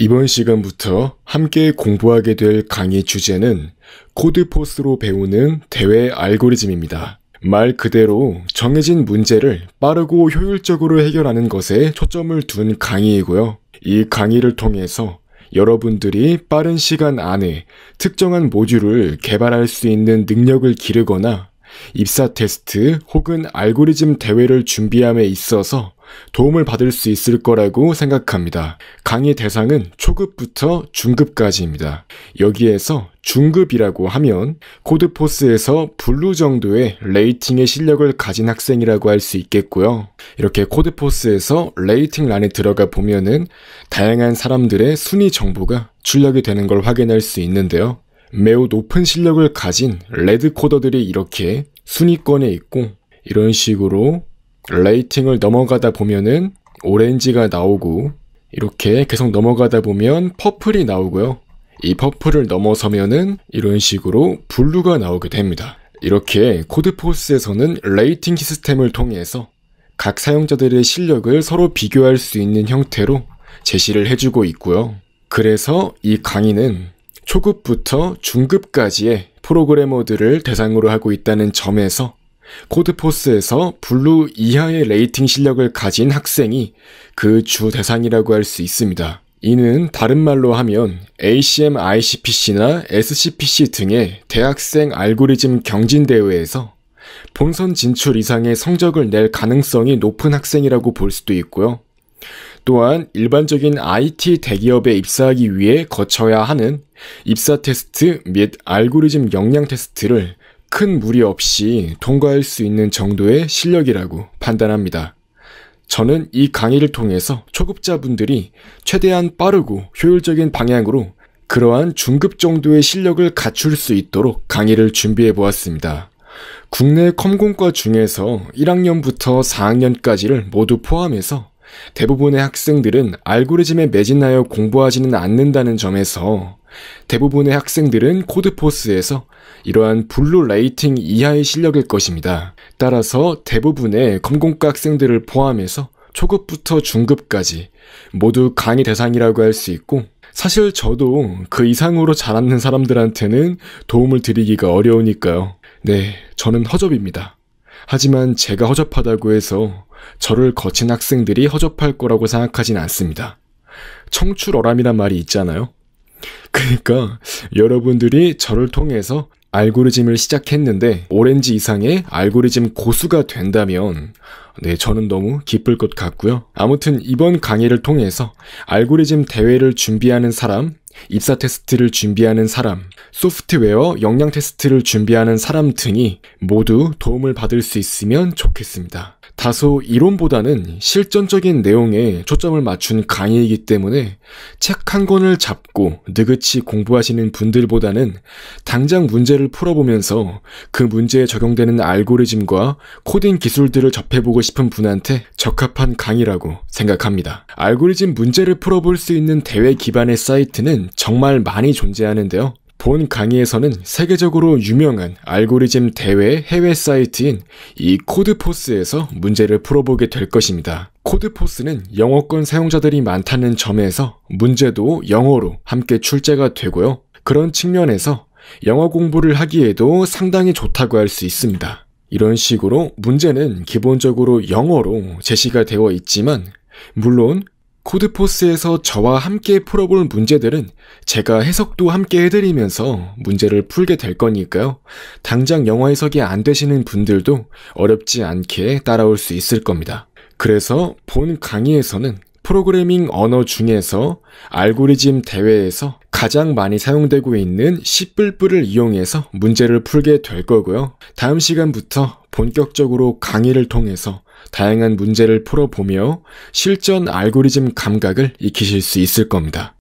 이번 시간부터 함께 공부하게 될 강의 주제는 코드포스로 배우는 대외 알고리즘입니다. 말 그대로 정해진 문제를 빠르고 효율적으로 해결하는 것에 초점을 둔 강의이고요. 이 강의를 통해서 여러분들이 빠른 시간 안에 특정한 모듈을 개발할 수 있는 능력을 기르거나 입사 테스트 혹은 알고리즘 대회를 준비함에 있어서 도움을 받을 수 있을 거라고 생각합니다. 강의 대상은 초급부터 중급까지입니다. 여기에서 중급이라고 하면 코드포스에서 블루 정도의 레이팅의 실력을 가진 학생이라고 할 수 있겠고요. 이렇게 코드포스에서 레이팅란에 들어가 보면은 다양한 사람들의 순위 정보가 출력이 되는 걸 확인할 수 있는데요. 매우 높은 실력을 가진 레드 코더들이 이렇게 순위권에 있고 이런 식으로 레이팅을 넘어가다 보면은 오렌지가 나오고 이렇게 계속 넘어가다 보면 퍼플이 나오고요. 이 퍼플을 넘어서면은 이런 식으로 블루가 나오게 됩니다. 이렇게 코드포스에서는 레이팅 시스템을 통해서 각 사용자들의 실력을 서로 비교할 수 있는 형태로 제시를 해주고 있고요. 그래서 이 강의는 초급부터 중급까지의 프로그래머들을 대상으로 하고 있다는 점에서 코드포스에서 블루 이하의 레이팅 실력을 가진 학생이 그 주 대상이라고 할 수 있습니다. 이는 다른 말로 하면 ACM ICPC나 SCPC 등의 대학생 알고리즘 경진 대회에서 본선 진출 이상의 성적을 낼 가능성이 높은 학생이라고 볼 수도 있고요. 또한 일반적인 IT 대기업에 입사하기 위해 거쳐야 하는 입사 테스트 및 알고리즘 역량 테스트를 큰 무리 없이 통과할 수 있는 정도의 실력이라고 판단합니다. 저는 이 강의를 통해서 초급자분들이 최대한 빠르고 효율적인 방향으로 그러한 중급 정도의 실력을 갖출 수 있도록 강의를 준비해 보았습니다. 국내 컴공과 중에서 1학년부터 4학년까지를 모두 포함해서 대부분의 학생들은 알고리즘에 매진하여 공부하지는 않는다는 점에서 대부분의 학생들은 코드포스에서 이러한 블루 레이팅 이하의 실력일 것입니다. 따라서 대부분의 검공과 학생들을 포함해서 초급부터 중급까지 모두 강의 대상이라고 할 수 있고 사실 저도 그 이상으로 잘 않는 사람들한테는 도움을 드리기가 어려우니까요. 네, 저는 허접입니다. 하지만 제가 허접하다고 해서 저를 거친 학생들이 허접할 거라고 생각하진 않습니다. 청출어람이란 말이 있잖아요. 그러니까 여러분들이 저를 통해서 알고리즘을 시작했는데 오렌지 이상의 알고리즘 고수가 된다면 네, 저는 너무 기쁠 것 같고요. 아무튼 이번 강의를 통해서 알고리즘 대회를 준비하는 사람, 입사 테스트를 준비하는 사람, 소프트웨어 역량 테스트를 준비하는 사람 등이 모두 도움을 받을 수 있으면 좋겠습니다. 다소 이론보다는 실전적인 내용에 초점을 맞춘 강의이기 때문에 책 한 권을 잡고 느긋이 공부하시는 분들보다는 당장 문제를 풀어보면서 그 문제에 적용되는 알고리즘과 코딩 기술들을 접해보고 싶은 분한테 적합한 강의라고 생각합니다. 알고리즘 문제를 풀어볼 수 있는 대회 기반의 사이트는 정말 많이 존재하는데요. 본 강의에서는 세계적으로 유명한 알고리즘 대회 해외 사이트인 이 코드포스에서 문제를 풀어보게 될 것입니다. 코드포스는 영어권 사용자들이 많다는 점에서 문제도 영어로 함께 출제가 되고요. 그런 측면에서 영어 공부를 하기에도 상당히 좋다고 할 수 있습니다. 이런 식으로 문제는 기본적으로 영어로 제시가 되어 있지만 물론 코드포스에서 저와 함께 풀어볼 문제들은 제가 해석도 함께 해드리면서 문제를 풀게 될 거니까요. 당장 영어 해석이 안 되시는 분들도 어렵지 않게 따라올 수 있을 겁니다. 그래서 본 강의에서는 프로그래밍 언어 중에서 알고리즘 대회에서 가장 많이 사용되고 있는 씨뿔뿔을 이용해서 문제를 풀게 될 거고요. 다음 시간부터 본격적으로 강의를 통해서 다양한 문제를 풀어보며 실전 알고리즘 감각을 익히실 수 있을 겁니다.